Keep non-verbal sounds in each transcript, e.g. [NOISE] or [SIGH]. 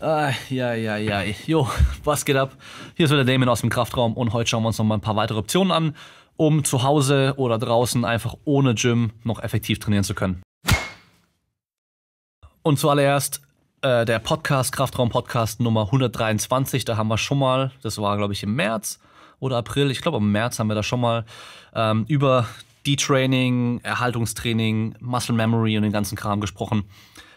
Ah, ja, ja, ja. Jo, was geht ab? Hier ist wieder Damon aus dem Kraftraum und heute schauen wir uns noch mal ein paar weitere Optionen an, um zu Hause oder draußen einfach ohne Gym noch effektiv trainieren zu können. Und zuallererst äh, der Podcast, Kraftraum-Podcast Nummer 123. Da haben wir schon mal, das war glaube ich im März oder April, ich glaube im März haben wir da schon mal ähm, über D-Training, Erhaltungstraining, Muscle Memory und den ganzen Kram gesprochen.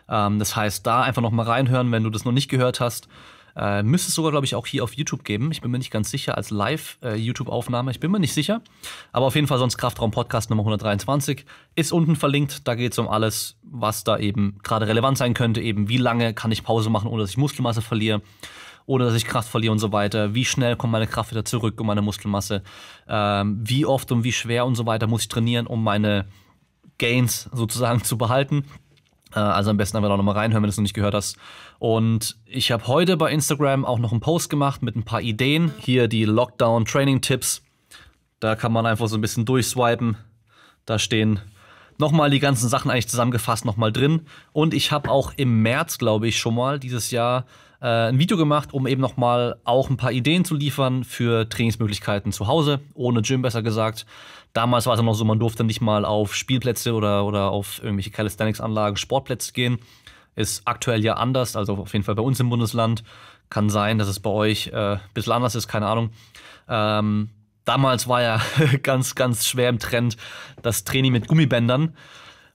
Ähm, das heißt, da einfach nochmal reinhören, wenn du das noch nicht gehört hast. Äh, müsste es sogar, glaube ich, auch hier auf YouTube geben. Ich bin mir nicht ganz sicher, als Live-YouTube-Aufnahme. Äh, ich bin mir nicht sicher. Aber auf jeden Fall sonst Kraftraum-Podcast Nummer 123 ist unten verlinkt. Da geht es um alles, was da eben gerade relevant sein könnte. Eben, wie lange kann ich Pause machen, ohne dass ich Muskelmasse verliere, ohne dass ich Kraft verliere und so weiter. Wie schnell kommt meine Kraft wieder zurück und meine Muskelmasse? Ähm, wie oft und wie schwer und so weiter muss ich trainieren, um meine Gains sozusagen [LAUGHS] zu behalten. Äh, also am besten einfach da nochmal reinhören, wenn du es noch nicht gehört hast. Und ich habe heute bei Instagram auch noch einen Post gemacht mit ein paar Ideen. Hier die Lockdown-Training-Tipps. Da kann man einfach so ein bisschen durchswipen. Da stehen nochmal die ganzen Sachen eigentlich zusammengefasst nochmal drin. Und ich habe auch im März, glaube ich, schon mal dieses Jahr äh, ein Video gemacht, um eben nochmal auch ein paar Ideen zu liefern für Trainingsmöglichkeiten zu Hause, ohne Gym besser gesagt. Damals war es noch so, man durfte nicht mal auf Spielplätze oder, oder auf irgendwelche Calisthenics-Anlagen, Sportplätze gehen. Ist aktuell ja anders, also auf jeden Fall bei uns im Bundesland. Kann sein, dass es bei euch äh, ein bisschen anders ist, keine Ahnung. Ähm, damals war ja [LAUGHS] ganz, ganz schwer im Trend das Training mit Gummibändern.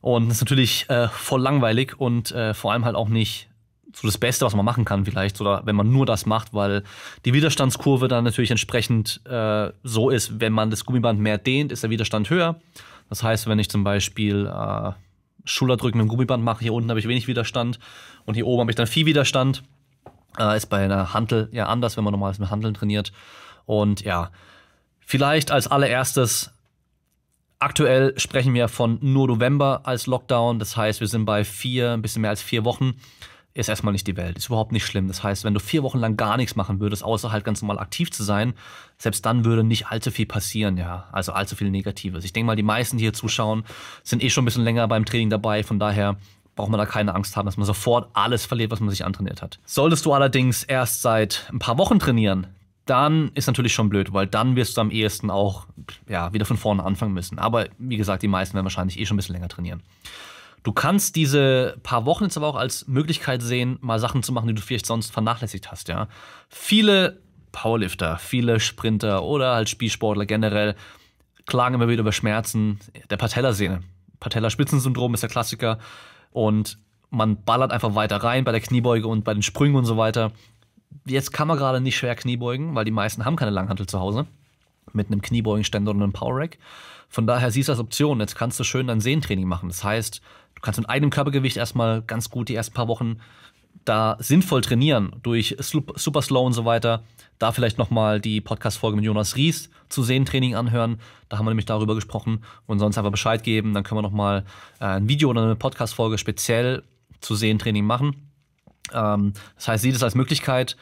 Und das ist natürlich äh, voll langweilig und äh, vor allem halt auch nicht so das Beste, was man machen kann vielleicht, oder wenn man nur das macht, weil die Widerstandskurve dann natürlich entsprechend äh, so ist, wenn man das Gummiband mehr dehnt, ist der Widerstand höher. Das heißt, wenn ich zum Beispiel äh, Schulterdrücken mit dem Gummiband mache, hier unten habe ich wenig Widerstand und hier oben habe ich dann viel Widerstand. Äh, ist bei einer Handel ja anders, wenn man normal mit Handeln trainiert. Und ja, vielleicht als allererstes Aktuell sprechen wir von nur November als Lockdown. Das heißt, wir sind bei vier, ein bisschen mehr als vier Wochen ist erstmal nicht die Welt. Ist überhaupt nicht schlimm. Das heißt, wenn du vier Wochen lang gar nichts machen würdest, außer halt ganz normal aktiv zu sein, selbst dann würde nicht allzu viel passieren, ja. Also allzu viel Negatives. Ich denke mal, die meisten, die hier zuschauen, sind eh schon ein bisschen länger beim Training dabei. Von daher braucht man da keine Angst haben, dass man sofort alles verliert, was man sich antrainiert hat. Solltest du allerdings erst seit ein paar Wochen trainieren, dann ist natürlich schon blöd, weil dann wirst du am ehesten auch ja, wieder von vorne anfangen müssen. Aber wie gesagt, die meisten werden wahrscheinlich eh schon ein bisschen länger trainieren. Du kannst diese paar Wochen jetzt aber auch als Möglichkeit sehen, mal Sachen zu machen, die du vielleicht sonst vernachlässigt hast, ja. Viele Powerlifter, viele Sprinter oder halt Spielsportler generell klagen immer wieder über Schmerzen der Patellasehne. Patellaspitzensyndrom ist der Klassiker und man ballert einfach weiter rein bei der Kniebeuge und bei den Sprüngen und so weiter. Jetzt kann man gerade nicht schwer Kniebeugen, weil die meisten haben keine Langhantel zu Hause mit einem Kniebeugenständer und einem Power Rack. Von daher siehst du das Option. Jetzt kannst du schön dein Sehentraining machen. Das heißt, du kannst mit einem Körpergewicht erstmal ganz gut die ersten paar Wochen da sinnvoll trainieren durch Super Slow und so weiter. Da vielleicht nochmal die Podcast-Folge mit Jonas Ries zu Sehentraining anhören. Da haben wir nämlich darüber gesprochen und sonst einfach Bescheid geben. Dann können wir nochmal äh, ein Video oder eine Podcast-Folge speziell zu Sehentraining machen. Ähm, das heißt, sieh das als Möglichkeit.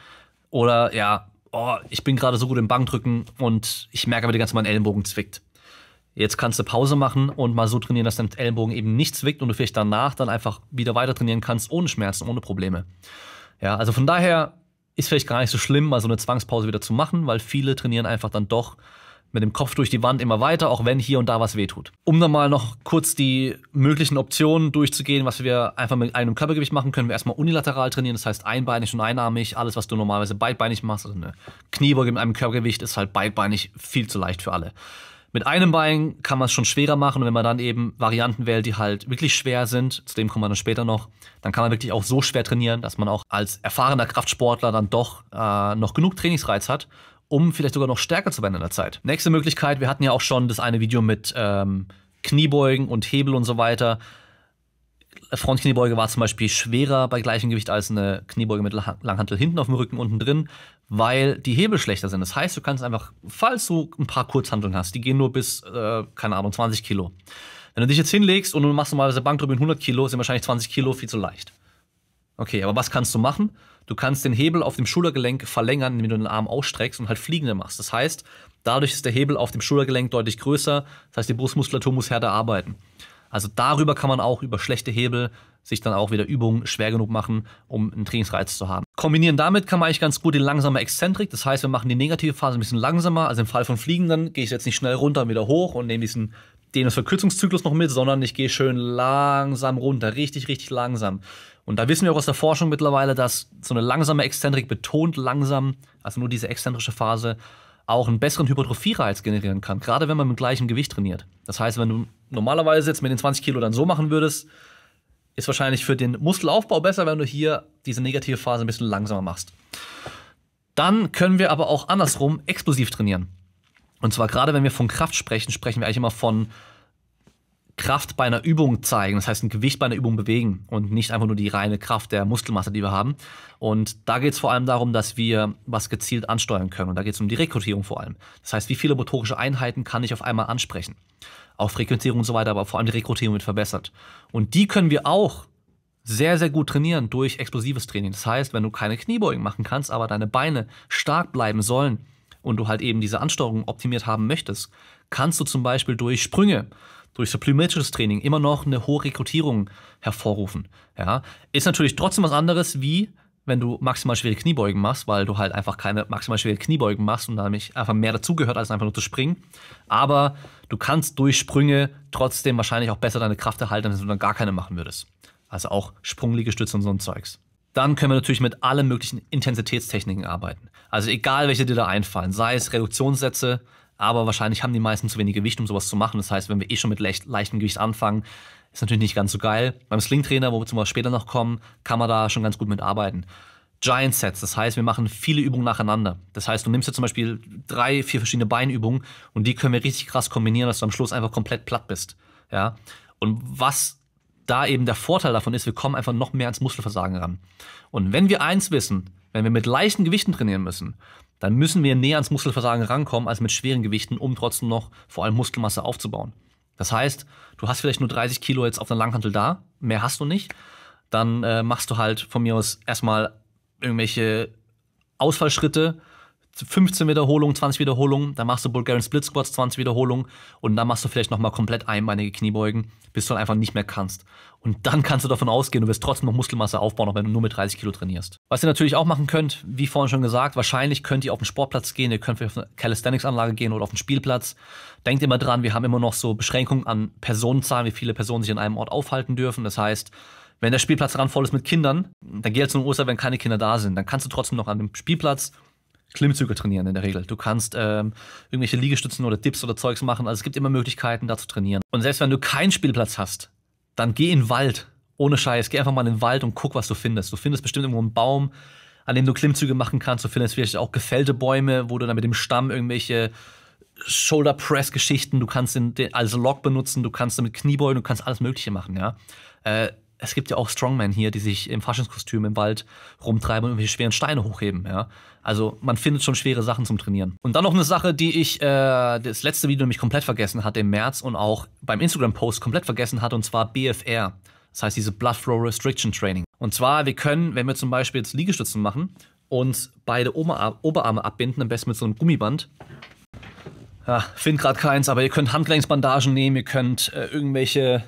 Oder ja, oh, ich bin gerade so gut im Bankdrücken und ich merke aber die ganze Zeit, mein Ellenbogen zwickt. Jetzt kannst du Pause machen und mal so trainieren, dass dein Ellenbogen eben nicht zwickt und du vielleicht danach dann einfach wieder weiter trainieren kannst, ohne Schmerzen, ohne Probleme. Ja, also von daher ist vielleicht gar nicht so schlimm, mal so eine Zwangspause wieder zu machen, weil viele trainieren einfach dann doch mit dem Kopf durch die Wand immer weiter, auch wenn hier und da was wehtut. Um dann mal noch kurz die möglichen Optionen durchzugehen, was wir einfach mit einem Körpergewicht machen, können wir erstmal unilateral trainieren, das heißt einbeinig und einarmig. Alles, was du normalerweise beidbeinig machst, also eine Kniebeuge mit einem Körpergewicht, ist halt beidbeinig viel zu leicht für alle. Mit einem Bein kann man es schon schwerer machen und wenn man dann eben Varianten wählt, die halt wirklich schwer sind, zu dem kommen wir dann später noch, dann kann man wirklich auch so schwer trainieren, dass man auch als erfahrener Kraftsportler dann doch äh, noch genug Trainingsreiz hat, um vielleicht sogar noch stärker zu werden in der Zeit. Nächste Möglichkeit, wir hatten ja auch schon das eine Video mit ähm, Kniebeugen und Hebel und so weiter. Frontkniebeuge war zum Beispiel schwerer bei gleichem Gewicht als eine Kniebeuge mit Langhantel hinten auf dem Rücken unten drin, weil die Hebel schlechter sind. Das heißt, du kannst einfach, falls du ein paar Kurzhanteln hast, die gehen nur bis, äh, keine Ahnung, 20 Kilo. Wenn du dich jetzt hinlegst und du machst normalerweise Bankdrücken in 100 Kilo, sind wahrscheinlich 20 Kilo viel zu leicht. Okay, aber was kannst du machen? Du kannst den Hebel auf dem Schultergelenk verlängern, indem du den Arm ausstreckst und halt fliegende machst. Das heißt, dadurch ist der Hebel auf dem Schultergelenk deutlich größer. Das heißt, die Brustmuskulatur muss härter arbeiten. Also darüber kann man auch über schlechte Hebel sich dann auch wieder Übungen schwer genug machen, um einen Trainingsreiz zu haben. Kombinieren damit kann man eigentlich ganz gut die langsame Exzentrik. Das heißt, wir machen die negative Phase ein bisschen langsamer. Also im Fall von Fliegen dann gehe ich jetzt nicht schnell runter und wieder hoch und nehme diesen Dehnungsverkürzungszyklus noch mit, sondern ich gehe schön langsam runter, richtig, richtig langsam. Und da wissen wir auch aus der Forschung mittlerweile, dass so eine langsame Exzentrik betont langsam, also nur diese exzentrische Phase, auch einen besseren Hypertrophiereiz generieren kann, gerade wenn man mit gleichem Gewicht trainiert. Das heißt, wenn du normalerweise jetzt mit den 20 Kilo dann so machen würdest, ist wahrscheinlich für den Muskelaufbau besser, wenn du hier diese negative Phase ein bisschen langsamer machst. Dann können wir aber auch andersrum explosiv trainieren. Und zwar gerade wenn wir von Kraft sprechen, sprechen wir eigentlich immer von Kraft bei einer Übung zeigen, das heißt ein Gewicht bei einer Übung bewegen und nicht einfach nur die reine Kraft der Muskelmasse, die wir haben. Und da geht es vor allem darum, dass wir was gezielt ansteuern können. Und da geht es um die Rekrutierung vor allem. Das heißt, wie viele motorische Einheiten kann ich auf einmal ansprechen? Auch Frequenzierung und so weiter, aber vor allem die Rekrutierung wird verbessert. Und die können wir auch sehr, sehr gut trainieren durch explosives Training. Das heißt, wenn du keine Kniebeugen machen kannst, aber deine Beine stark bleiben sollen und du halt eben diese Ansteuerung optimiert haben möchtest, kannst du zum Beispiel durch Sprünge, durch supplementisches Training immer noch eine hohe Rekrutierung hervorrufen. Ja? Ist natürlich trotzdem was anderes, wie wenn du maximal schwere Kniebeugen machst, weil du halt einfach keine maximal schwere Kniebeugen machst und damit einfach mehr dazugehört, als einfach nur zu springen. Aber du kannst durch Sprünge trotzdem wahrscheinlich auch besser deine Kraft erhalten, als wenn du dann gar keine machen würdest. Also auch Sprungliegestütze und so ein Zeugs. Dann können wir natürlich mit allen möglichen Intensitätstechniken arbeiten. Also egal, welche dir da einfallen, sei es Reduktionssätze, aber wahrscheinlich haben die meisten zu wenig Gewicht, um sowas zu machen. Das heißt, wenn wir eh schon mit leicht, leichtem Gewicht anfangen, ist natürlich nicht ganz so geil. Beim Slingtrainer, wo wir zum Beispiel später noch kommen, kann man da schon ganz gut mit arbeiten. Giant Sets, das heißt, wir machen viele Übungen nacheinander. Das heißt, du nimmst jetzt zum Beispiel drei, vier verschiedene Beinübungen und die können wir richtig krass kombinieren, dass du am Schluss einfach komplett platt bist. Ja? Und was da eben der Vorteil davon ist, wir kommen einfach noch mehr ans Muskelversagen ran. Und wenn wir eins wissen, wenn wir mit leichten Gewichten trainieren müssen, dann müssen wir näher ans Muskelversagen rankommen als mit schweren Gewichten, um trotzdem noch vor allem Muskelmasse aufzubauen. Das heißt, du hast vielleicht nur 30 Kilo jetzt auf einer Langhantel da, mehr hast du nicht. Dann äh, machst du halt von mir aus erstmal irgendwelche Ausfallschritte, 15 Wiederholungen, 20 Wiederholungen, dann machst du Bulgarian Split Squats, 20 Wiederholungen und dann machst du vielleicht nochmal komplett einbeinige Kniebeugen, bis du dann einfach nicht mehr kannst. Und dann kannst du davon ausgehen, du wirst trotzdem noch Muskelmasse aufbauen, auch wenn du nur mit 30 Kilo trainierst. Was ihr natürlich auch machen könnt, wie vorhin schon gesagt, wahrscheinlich könnt ihr auf den Sportplatz gehen, ihr könnt vielleicht auf eine Calisthenics-Anlage gehen oder auf den Spielplatz. Denkt immer dran, wir haben immer noch so Beschränkungen an Personenzahlen, wie viele Personen sich an einem Ort aufhalten dürfen. Das heißt, wenn der Spielplatz ran voll ist mit Kindern, dann geht es zum in wenn keine Kinder da sind. Dann kannst du trotzdem noch an dem Spielplatz Klimmzüge trainieren in der Regel. Du kannst ähm, irgendwelche Liegestützen oder Dips oder Zeugs machen. Also es gibt immer Möglichkeiten, da zu trainieren. Und selbst wenn du keinen Spielplatz hast, dann geh in den Wald. Ohne Scheiß. Geh einfach mal in den Wald und guck, was du findest. Du findest bestimmt irgendwo einen Baum, an dem du Klimmzüge machen kannst. Du findest vielleicht auch gefällte Bäume, wo du dann mit dem Stamm irgendwelche Shoulder Press Geschichten, du kannst den, als Log benutzen, du kannst damit Kniebeugen, du kannst alles Mögliche machen, ja. Äh, es gibt ja auch Strongmen hier, die sich im Faschingskostüm im Wald rumtreiben und irgendwelche schweren Steine hochheben. Ja? Also man findet schon schwere Sachen zum Trainieren. Und dann noch eine Sache, die ich äh, das letzte Video nämlich komplett vergessen hatte im März und auch beim Instagram-Post komplett vergessen hatte, und zwar BFR. Das heißt diese Blood Flow Restriction Training. Und zwar, wir können, wenn wir zum Beispiel jetzt Liegestützen machen und beide Oberarme, abbinden, am besten mit so einem Gummiband, ja, ah, find gerade keins, aber ihr könnt Handgelenksbandagen nehmen, ihr könnt äh, irgendwelche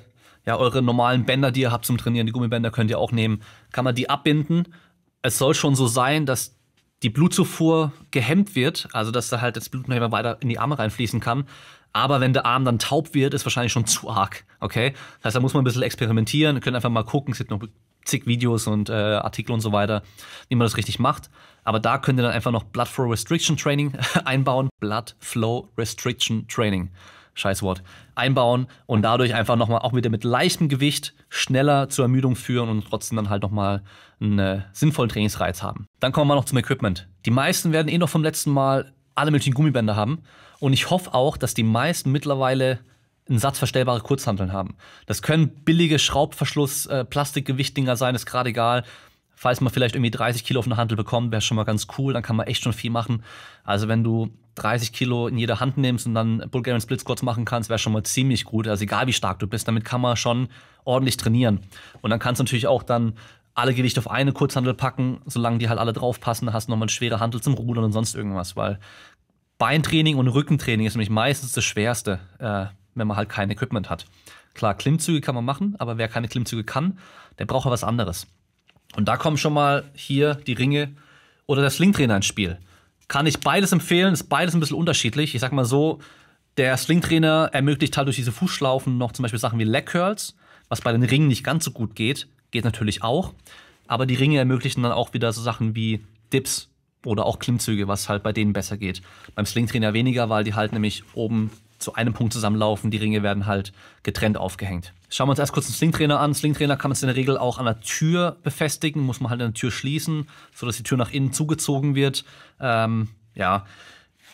ja, eure normalen Bänder, die ihr habt zum Trainieren, die Gummibänder könnt ihr auch nehmen, kann man die abbinden. Es soll schon so sein, dass die Blutzufuhr gehemmt wird, also dass da halt das Blut noch immer weiter in die Arme reinfließen kann. Aber wenn der Arm dann taub wird, ist wahrscheinlich schon zu arg. Okay? Das heißt, da muss man ein bisschen experimentieren, ihr könnt einfach mal gucken, es gibt noch zig Videos und äh, Artikel und so weiter, wie man das richtig macht. Aber da könnt ihr dann einfach noch Blood Flow Restriction Training [LAUGHS] einbauen. Blood Flow Restriction Training. Scheißwort, einbauen und dadurch einfach nochmal auch wieder mit leichtem Gewicht schneller zur Ermüdung führen und trotzdem dann halt nochmal einen äh, sinnvollen Trainingsreiz haben. Dann kommen wir noch zum Equipment. Die meisten werden eh noch vom letzten Mal alle möglichen Gummibänder haben und ich hoffe auch, dass die meisten mittlerweile einen Satz verstellbare Kurzhanteln haben. Das können billige Schraubverschluss, äh, Plastikgewichtdinger sein, ist gerade egal falls man vielleicht irgendwie 30 Kilo auf eine Handel bekommt, wäre schon mal ganz cool, dann kann man echt schon viel machen. Also wenn du 30 Kilo in jeder Hand nimmst und dann Bulgarian Split Squats machen kannst, wäre schon mal ziemlich gut. Also egal wie stark du bist, damit kann man schon ordentlich trainieren. Und dann kannst du natürlich auch dann alle Gewichte auf eine Kurzhandel packen, solange die halt alle drauf passen, hast du nochmal eine schwere Handel zum Rudern und sonst irgendwas, weil Beintraining und Rückentraining ist nämlich meistens das Schwerste, äh, wenn man halt kein Equipment hat. Klar, Klimmzüge kann man machen, aber wer keine Klimmzüge kann, der braucht ja was anderes. Und da kommen schon mal hier die Ringe oder der Slingtrainer ins Spiel. Kann ich beides empfehlen, ist beides ein bisschen unterschiedlich. Ich sag mal so, der Slingtrainer ermöglicht halt durch diese Fußschlaufen noch zum Beispiel Sachen wie Leg Curls, was bei den Ringen nicht ganz so gut geht. Geht natürlich auch. Aber die Ringe ermöglichen dann auch wieder so Sachen wie Dips oder auch Klimmzüge, was halt bei denen besser geht. Beim Slingtrainer weniger, weil die halt nämlich oben zu einem Punkt zusammenlaufen. Die Ringe werden halt getrennt aufgehängt. Schauen wir uns erst kurz den Slingtrainer an. Slingtrainer kann man in der Regel auch an der Tür befestigen, muss man halt an der Tür schließen, sodass die Tür nach innen zugezogen wird. Ähm, ja,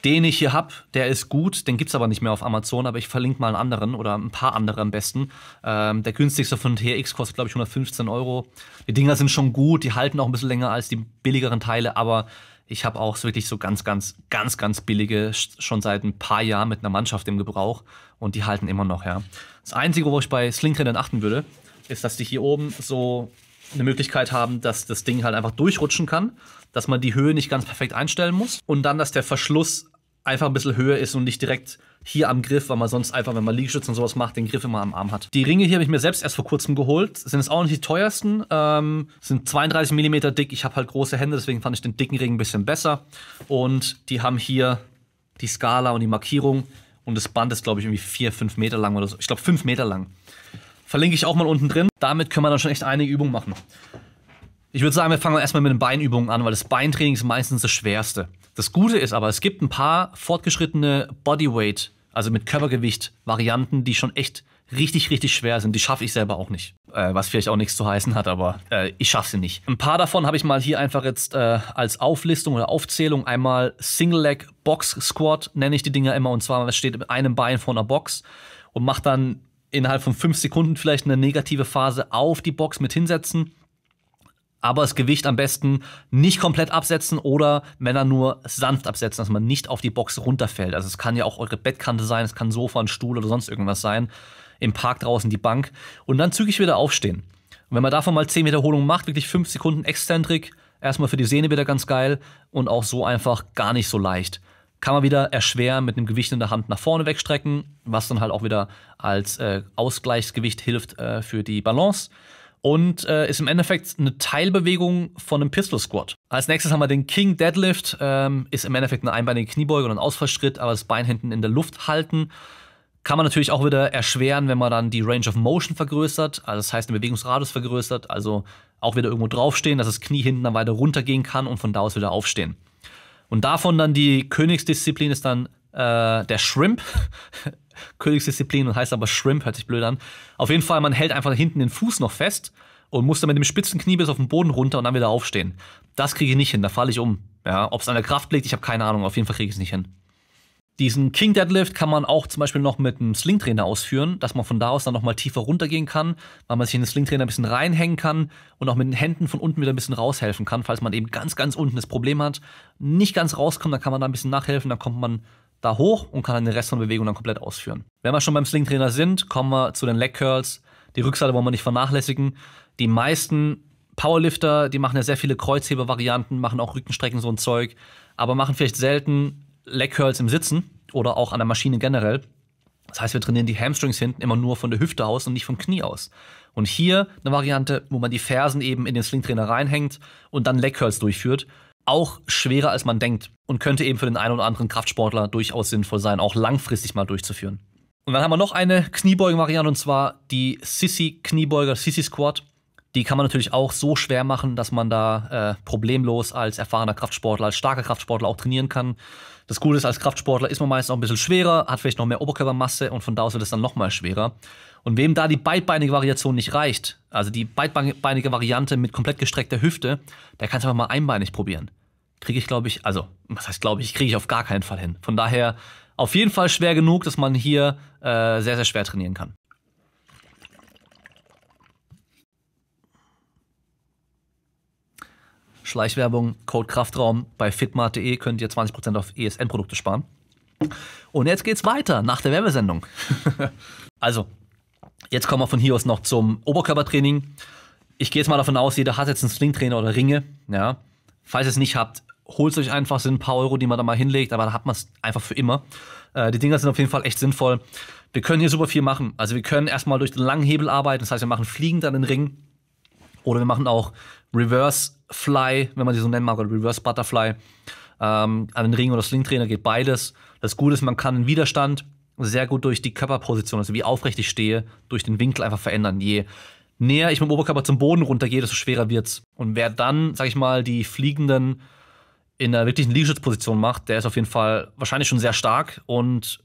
den ich hier habe, der ist gut, den gibt es aber nicht mehr auf Amazon, aber ich verlinke mal einen anderen oder ein paar andere am besten. Ähm, der günstigste von TRX kostet, glaube ich, 115 Euro. Die Dinger sind schon gut, die halten auch ein bisschen länger als die billigeren Teile, aber ich habe auch wirklich so ganz, ganz, ganz, ganz billige, schon seit ein paar Jahren mit einer Mannschaft im Gebrauch und die halten immer noch, ja. Das Einzige, wo ich bei Slingrennen achten würde, ist, dass die hier oben so eine Möglichkeit haben, dass das Ding halt einfach durchrutschen kann, dass man die Höhe nicht ganz perfekt einstellen muss und dann, dass der Verschluss einfach ein bisschen höher ist und nicht direkt hier am Griff, weil man sonst einfach, wenn man Liegestütze und sowas macht, den Griff immer am Arm hat. Die Ringe hier habe ich mir selbst erst vor kurzem geholt. Sind jetzt auch nicht die teuersten. Ähm, sind 32 mm dick. Ich habe halt große Hände, deswegen fand ich den dicken Ring ein bisschen besser. Und die haben hier die Skala und die Markierung. Und das Band ist, glaube ich, irgendwie 4, 5 Meter lang oder so. Ich glaube, 5 Meter lang. Verlinke ich auch mal unten drin. Damit können wir dann schon echt einige Übungen machen. Ich würde sagen, wir fangen erstmal mit den Beinübungen an, weil das Beintraining ist meistens das Schwerste. Das Gute ist aber, es gibt ein paar fortgeschrittene Bodyweight, also mit Körpergewicht Varianten, die schon echt richtig, richtig schwer sind. Die schaffe ich selber auch nicht. Äh, was vielleicht auch nichts zu heißen hat, aber äh, ich schaffe sie nicht. Ein paar davon habe ich mal hier einfach jetzt äh, als Auflistung oder Aufzählung. Einmal Single Leg Box Squat nenne ich die Dinger immer. Und zwar, man steht mit einem Bein vor einer Box und macht dann innerhalb von fünf Sekunden vielleicht eine negative Phase auf die Box mit hinsetzen aber das Gewicht am besten nicht komplett absetzen oder Männer nur sanft absetzen, dass man nicht auf die Box runterfällt. Also es kann ja auch eure Bettkante sein, es kann Sofa, ein Stuhl oder sonst irgendwas sein. Im Park draußen die Bank und dann zügig wieder aufstehen. Und wenn man davon mal 10 Wiederholungen macht, wirklich 5 Sekunden Exzentrik, erstmal für die Sehne wieder ganz geil und auch so einfach gar nicht so leicht kann man wieder erschweren mit einem Gewicht in der Hand nach vorne wegstrecken, was dann halt auch wieder als äh, Ausgleichsgewicht hilft äh, für die Balance und äh, ist im Endeffekt eine Teilbewegung von einem Pistol Squat. Als nächstes haben wir den King Deadlift, ähm, ist im Endeffekt eine einbeinige Kniebeuge und ein Ausfallschritt, aber das Bein hinten in der Luft halten. Kann man natürlich auch wieder erschweren, wenn man dann die Range of Motion vergrößert, also das heißt den Bewegungsradius vergrößert, also auch wieder irgendwo draufstehen, dass das Knie hinten dann weiter runtergehen kann und von da aus wieder aufstehen. Und davon dann die Königsdisziplin ist dann äh, der Shrimp, [LAUGHS] Königsdisziplin und heißt aber Shrimp, hört sich blöd an. Auf jeden Fall, man hält einfach hinten den Fuß noch fest und muss dann mit dem spitzen Knie bis auf den Boden runter und dann wieder aufstehen. Das kriege ich nicht hin, da falle ich um. Ja, Ob es an der Kraft liegt, ich habe keine Ahnung, auf jeden Fall kriege ich es nicht hin. Diesen King Deadlift kann man auch zum Beispiel noch mit einem Slingtrainer ausführen, dass man von da aus dann nochmal tiefer runtergehen kann, weil man sich in den Slingtrainer ein bisschen reinhängen kann und auch mit den Händen von unten wieder ein bisschen raushelfen kann, falls man eben ganz, ganz unten das Problem hat, nicht ganz rauskommt, dann kann man da ein bisschen nachhelfen, dann kommt man da hoch und kann dann den Rest von der Bewegung dann komplett ausführen. Wenn wir schon beim Slingtrainer sind, kommen wir zu den Leg Curls. Die Rückseite wollen wir nicht vernachlässigen. Die meisten Powerlifter, die machen ja sehr viele Kreuzhebervarianten, machen auch Rückenstrecken, so ein Zeug, aber machen vielleicht selten Leg Curls im Sitzen oder auch an der Maschine generell. Das heißt, wir trainieren die Hamstrings hinten immer nur von der Hüfte aus und nicht vom Knie aus. Und hier eine Variante, wo man die Fersen eben in den Slingtrainer reinhängt und dann Leg Curls durchführt auch schwerer, als man denkt und könnte eben für den einen oder anderen Kraftsportler durchaus sinnvoll sein, auch langfristig mal durchzuführen. Und dann haben wir noch eine Kniebeugen-Variante und zwar die Sissy-Kniebeuger, Sissy-Squat. Die kann man natürlich auch so schwer machen, dass man da äh, problemlos als erfahrener Kraftsportler, als starker Kraftsportler auch trainieren kann. Das Coole ist, als Kraftsportler ist man meistens auch ein bisschen schwerer, hat vielleicht noch mehr Oberkörpermasse und von da aus wird es dann nochmal schwerer. Und wem da die beidbeinige Variation nicht reicht, also die beidbeinige Variante mit komplett gestreckter Hüfte, der kann es einfach mal einbeinig probieren. Kriege ich, glaube ich, also, was heißt, glaube ich, kriege ich auf gar keinen Fall hin. Von daher auf jeden Fall schwer genug, dass man hier äh, sehr, sehr schwer trainieren kann. Schleichwerbung, Code Kraftraum bei fitmart.de könnt ihr 20% auf ESN-Produkte sparen. Und jetzt geht's weiter nach der Werbesendung. [LAUGHS] also, Jetzt kommen wir von hier aus noch zum Oberkörpertraining. Ich gehe jetzt mal davon aus, jeder hat jetzt einen Slingtrainer oder Ringe. Ja. Falls ihr es nicht habt, holt es euch einfach, sind ein paar Euro, die man da mal hinlegt, aber da hat man es einfach für immer. Äh, die Dinger sind auf jeden Fall echt sinnvoll. Wir können hier super viel machen. Also wir können erstmal durch den langen Hebel arbeiten, das heißt, wir machen fliegend an den Ring oder wir machen auch Reverse Fly, wenn man sie so nennen mag, oder Reverse Butterfly. Ähm, an den Ring oder Slingtrainer geht beides. Das Gute ist, man kann den Widerstand sehr gut durch die Körperposition, also wie aufrecht ich stehe, durch den Winkel einfach verändern. Je näher ich mit dem Oberkörper zum Boden runtergehe, desto schwerer wird's. Und wer dann, sag ich mal, die Fliegenden in einer wirklichen Liegestützposition macht, der ist auf jeden Fall wahrscheinlich schon sehr stark und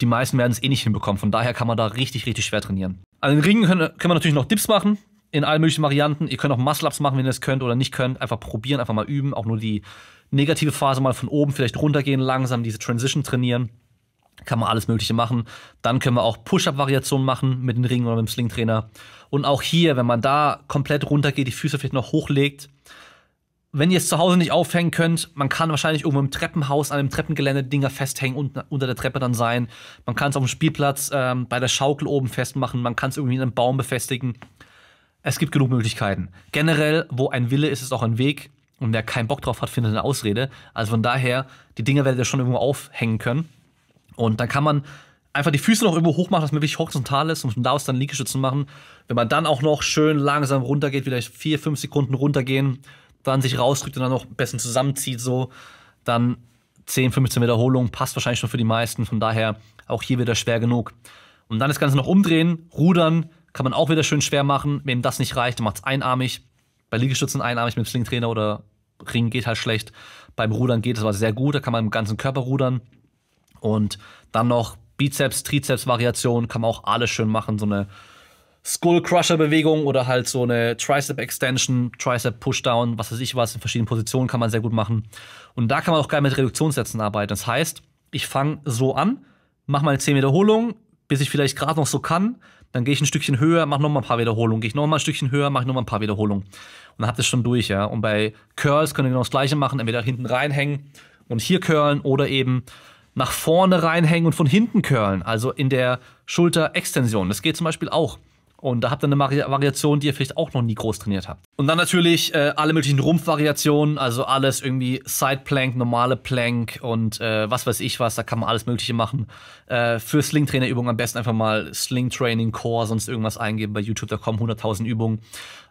die meisten werden es eh nicht hinbekommen. Von daher kann man da richtig, richtig schwer trainieren. An den Ringen können, können wir natürlich noch Dips machen, in allen möglichen Varianten. Ihr könnt auch Muscle-Ups machen, wenn ihr es könnt oder nicht könnt. Einfach probieren, einfach mal üben. Auch nur die negative Phase mal von oben vielleicht runtergehen, langsam diese Transition trainieren kann man alles Mögliche machen. Dann können wir auch Push-Up-Variationen machen mit den Ringen oder mit dem Slingtrainer. Und auch hier, wenn man da komplett runtergeht, die Füße vielleicht noch hochlegt. Wenn ihr es zu Hause nicht aufhängen könnt, man kann wahrscheinlich irgendwo im Treppenhaus, an einem Treppengelände Dinger festhängen und unter der Treppe dann sein. Man kann es auf dem Spielplatz ähm, bei der Schaukel oben festmachen. Man kann es irgendwie in einem Baum befestigen. Es gibt genug Möglichkeiten. Generell, wo ein Wille ist, ist auch ein Weg. Und wer keinen Bock drauf hat, findet eine Ausrede. Also von daher, die Dinger werdet ihr schon irgendwo aufhängen können. Und dann kann man einfach die Füße noch irgendwo hoch machen, dass man wirklich horizontal ist, um daraus dann Liegestützen machen. Wenn man dann auch noch schön langsam runtergeht, vielleicht vier, fünf Sekunden runtergehen, dann sich rausdrückt und dann noch besser zusammenzieht, so, dann 10, 15 Wiederholungen passt wahrscheinlich schon für die meisten. Von daher auch hier wieder schwer genug. Und dann das Ganze noch umdrehen, rudern, kann man auch wieder schön schwer machen. Wem das nicht reicht, dann macht es einarmig. Bei Liegestützen einarmig mit dem Slingtrainer oder Ring geht halt schlecht. Beim Rudern geht es aber sehr gut, da kann man im ganzen Körper rudern. Und dann noch Bizeps, Trizeps-Variation, kann man auch alles schön machen. So eine Skull-Crusher-Bewegung oder halt so eine Tricep-Extension, Tricep-Pushdown, was weiß ich was, in verschiedenen Positionen kann man sehr gut machen. Und da kann man auch geil mit Reduktionssätzen arbeiten. Das heißt, ich fange so an, mache meine 10 Wiederholungen, bis ich vielleicht gerade noch so kann. Dann gehe ich ein Stückchen höher, mache nochmal ein paar Wiederholungen. Gehe ich nochmal ein Stückchen höher, mache nochmal ein paar Wiederholungen. Und dann habt ihr es schon durch, ja. Und bei Curls könnt ihr genau das Gleiche machen. Entweder hinten reinhängen und hier curlen oder eben nach vorne reinhängen und von hinten curlen, also in der Schulterextension. Das geht zum Beispiel auch. Und da habt ihr eine Variation, die ihr vielleicht auch noch nie groß trainiert habt. Und dann natürlich äh, alle möglichen Rumpfvariationen, also alles irgendwie Side Plank, normale Plank und äh, was weiß ich was, da kann man alles Mögliche machen. Äh, für Sling-Trainerübungen am besten einfach mal Sling Training Core, sonst irgendwas eingeben bei YouTube, da kommen 100.000 Übungen.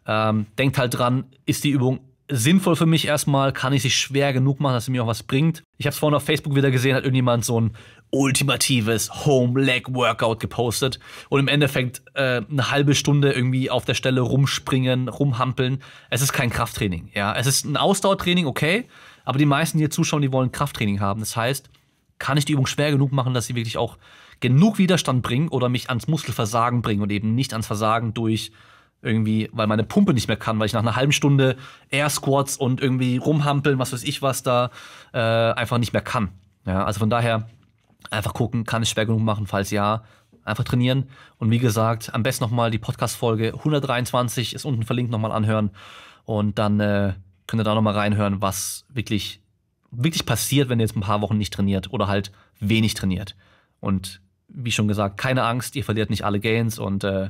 Ähm, denkt halt dran, ist die Übung sinnvoll für mich erstmal, kann ich sie schwer genug machen, dass sie mir auch was bringt. Ich habe es vorhin auf Facebook wieder gesehen, hat irgendjemand so ein ultimatives Home-Leg-Workout gepostet und im Endeffekt äh, eine halbe Stunde irgendwie auf der Stelle rumspringen, rumhampeln. Es ist kein Krafttraining, ja. Es ist ein Ausdauertraining, okay, aber die meisten, die hier zuschauen, die wollen Krafttraining haben. Das heißt, kann ich die Übung schwer genug machen, dass sie wirklich auch genug Widerstand bringen oder mich ans Muskelversagen bringen und eben nicht ans Versagen durch irgendwie, weil meine Pumpe nicht mehr kann, weil ich nach einer halben Stunde Air Squats und irgendwie rumhampeln, was weiß ich was da, äh, einfach nicht mehr kann. Ja, also von daher einfach gucken, kann ich schwer genug machen, falls ja, einfach trainieren. Und wie gesagt, am besten nochmal die Podcast-Folge 123 ist unten verlinkt, nochmal anhören. Und dann äh, könnt ihr da nochmal reinhören, was wirklich, wirklich passiert, wenn ihr jetzt ein paar Wochen nicht trainiert oder halt wenig trainiert. Und wie schon gesagt, keine Angst, ihr verliert nicht alle Gains und äh,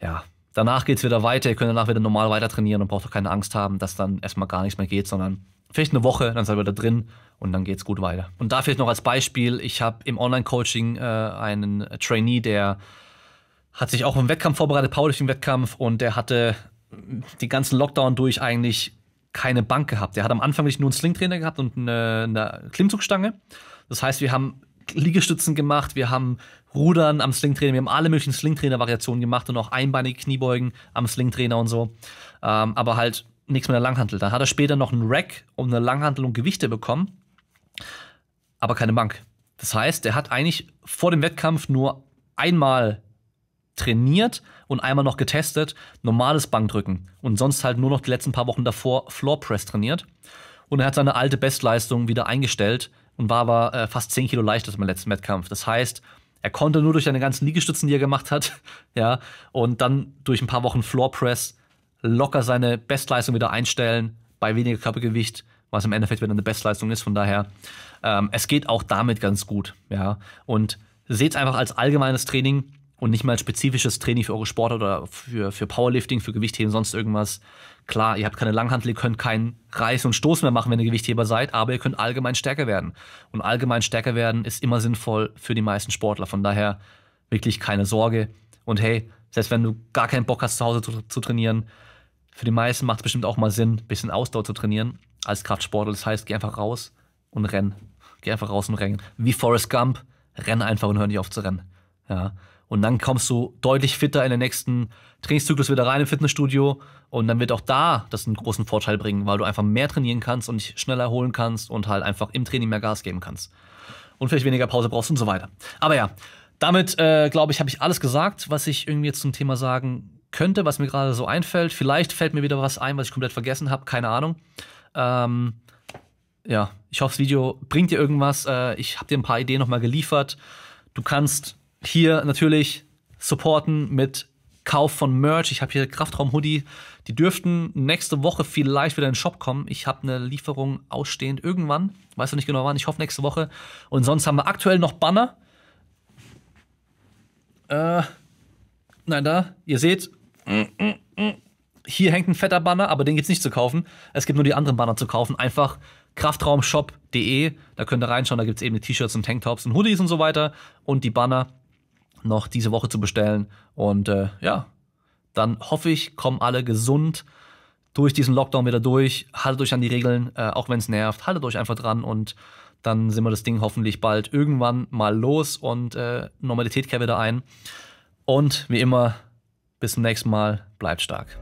ja, Danach geht es wieder weiter, ihr könnt danach wieder normal weiter trainieren und braucht auch keine Angst haben, dass dann erstmal gar nichts mehr geht, sondern vielleicht eine Woche, dann seid ihr wieder drin und dann geht es gut weiter. Und da vielleicht noch als Beispiel, ich habe im Online-Coaching äh, einen Trainee, der hat sich auch im Wettkampf vorbereitet, Powerlifting-Wettkampf und der hatte die ganzen Lockdown durch eigentlich keine Bank gehabt. Der hat am Anfang nicht nur einen Slingtrainer gehabt und eine, eine Klimmzugstange. Das heißt, wir haben Liegestützen gemacht, wir haben Rudern am Slingtrainer. Wir haben alle möglichen Slingtrainer-Variationen gemacht und auch einbeinige Kniebeugen am Slingtrainer und so. Ähm, aber halt nichts mit der Langhantel. Dann hat er später noch einen Rack um eine Langhantel und Gewichte bekommen, aber keine Bank. Das heißt, er hat eigentlich vor dem Wettkampf nur einmal trainiert und einmal noch getestet, normales Bankdrücken und sonst halt nur noch die letzten paar Wochen davor Floor Press trainiert. Und er hat seine alte Bestleistung wieder eingestellt und war aber äh, fast 10 Kilo leichter als beim letzten Wettkampf. Das heißt, er konnte nur durch seine ganzen Liegestützen, die er gemacht hat, [LAUGHS] ja, und dann durch ein paar Wochen Floor Press locker seine Bestleistung wieder einstellen bei weniger Körpergewicht, was im Endeffekt wieder eine Bestleistung ist. Von daher, ähm, es geht auch damit ganz gut, ja. Und seht es einfach als allgemeines Training und nicht mal ein spezifisches Training für eure Sportart oder für, für Powerlifting, für Gewichtheben, sonst irgendwas. Klar, ihr habt keine Langhantel, ihr könnt keinen Reiß und Stoß mehr machen, wenn ihr Gewichtheber seid, aber ihr könnt allgemein stärker werden. Und allgemein stärker werden ist immer sinnvoll für die meisten Sportler. Von daher wirklich keine Sorge. Und hey, selbst wenn du gar keinen Bock hast, zu Hause zu, zu trainieren, für die meisten macht es bestimmt auch mal Sinn, ein bisschen Ausdauer zu trainieren als Kraftsportler. Das heißt, geh einfach raus und renn. Geh einfach raus und renn. Wie Forrest Gump, renn einfach und hör nicht auf zu rennen. Ja. Und dann kommst du deutlich fitter in den nächsten Trainingszyklus wieder rein im Fitnessstudio. Und dann wird auch da das einen großen Vorteil bringen, weil du einfach mehr trainieren kannst und dich schneller erholen kannst und halt einfach im Training mehr Gas geben kannst. Und vielleicht weniger Pause brauchst und so weiter. Aber ja, damit äh, glaube ich, habe ich alles gesagt, was ich irgendwie jetzt zum Thema sagen könnte, was mir gerade so einfällt. Vielleicht fällt mir wieder was ein, was ich komplett vergessen habe, keine Ahnung. Ähm, ja, ich hoffe, das Video bringt dir irgendwas. Äh, ich habe dir ein paar Ideen nochmal geliefert. Du kannst hier natürlich supporten mit Kauf von Merch. Ich habe hier Kraftraum-Hoodie. Die dürften nächste Woche vielleicht wieder in den Shop kommen. Ich habe eine Lieferung ausstehend irgendwann. Weiß noch nicht genau wann. Ich hoffe nächste Woche. Und sonst haben wir aktuell noch Banner. Äh, nein, da. Ihr seht. Hier hängt ein fetter Banner, aber den gibt es nicht zu kaufen. Es gibt nur die anderen Banner zu kaufen. Einfach kraftraumshop.de. Da könnt ihr reinschauen. Da gibt es eben die T-Shirts und Tanktops und Hoodies und so weiter. Und die Banner noch diese Woche zu bestellen. Und äh, ja, dann hoffe ich, kommen alle gesund durch diesen Lockdown wieder durch. Haltet euch an die Regeln, äh, auch wenn es nervt. Haltet euch einfach dran und dann sind wir das Ding hoffentlich bald irgendwann mal los und äh, Normalität kehrt wieder ein. Und wie immer, bis zum nächsten Mal, bleibt stark.